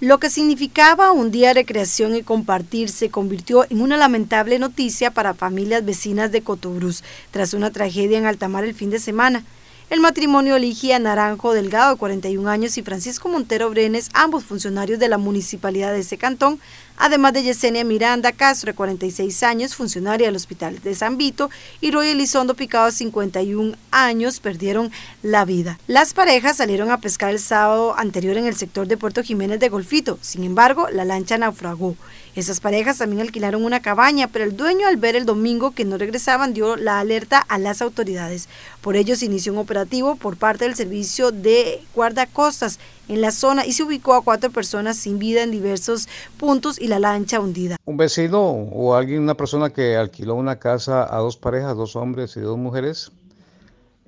Lo que significaba un día de recreación y compartir se convirtió en una lamentable noticia para familias vecinas de Cotobruz tras una tragedia en Altamar el fin de semana. El matrimonio Ligia Naranjo Delgado, 41 años, y Francisco Montero Brenes, ambos funcionarios de la municipalidad de ese cantón, además de Yesenia Miranda Castro, 46 años, funcionaria del Hospital de San Vito, y Roy Elizondo Picado, 51 años, perdieron la vida. Las parejas salieron a pescar el sábado anterior en el sector de Puerto Jiménez de Golfito, sin embargo, la lancha naufragó. Esas parejas también alquilaron una cabaña, pero el dueño al ver el domingo que no regresaban dio la alerta a las autoridades. Por ello se inició un operativo por parte del servicio de guardacostas en la zona y se ubicó a cuatro personas sin vida en diversos puntos y la lancha hundida. Un vecino o alguien, una persona que alquiló una casa a dos parejas, dos hombres y dos mujeres,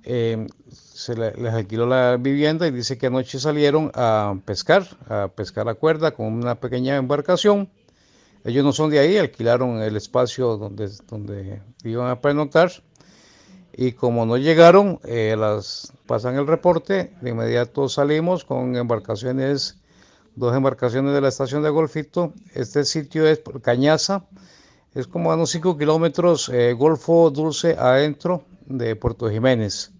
eh, se les alquiló la vivienda y dice que anoche salieron a pescar, a pescar a cuerda con una pequeña embarcación. Ellos no son de ahí, alquilaron el espacio donde, donde iban a prenotar y como no llegaron, eh, pasan el reporte, de inmediato salimos con embarcaciones, dos embarcaciones de la estación de Golfito. Este sitio es Cañaza, es como a unos 5 kilómetros eh, Golfo Dulce adentro de Puerto Jiménez.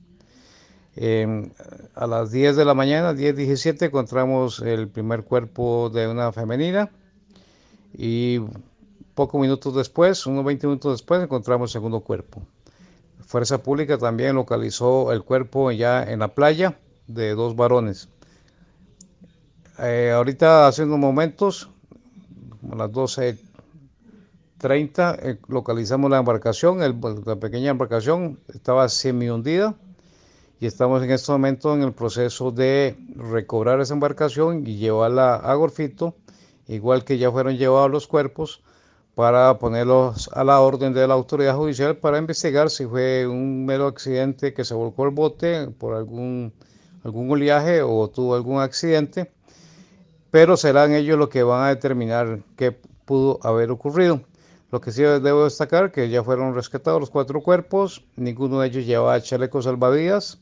Em, a las 10 de la mañana, 10.17, encontramos el primer cuerpo de una femenina y pocos minutos después, unos 20 minutos después, encontramos el segundo cuerpo. Fuerza Pública también localizó el cuerpo ya en la playa de dos varones. Eh, ahorita, hace unos momentos, a las 12.30, eh, localizamos la embarcación, la pequeña embarcación estaba semi hundida y estamos en este momento en el proceso de recobrar esa embarcación y llevarla a Gorfito, igual que ya fueron llevados los cuerpos para ponerlos a la orden de la autoridad judicial para investigar si fue un mero accidente que se volcó el bote por algún, algún oleaje o tuvo algún accidente, pero serán ellos los que van a determinar qué pudo haber ocurrido. Lo que sí debo destacar que ya fueron rescatados los cuatro cuerpos, ninguno de ellos llevaba chalecos salvavidas,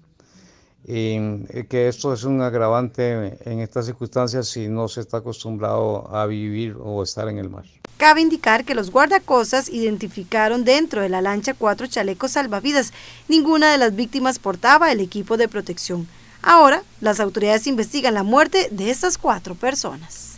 y eh, que esto es un agravante en estas circunstancias si no se está acostumbrado a vivir o estar en el mar. Cabe indicar que los guardacostas identificaron dentro de la lancha cuatro chalecos salvavidas. Ninguna de las víctimas portaba el equipo de protección. Ahora, las autoridades investigan la muerte de estas cuatro personas.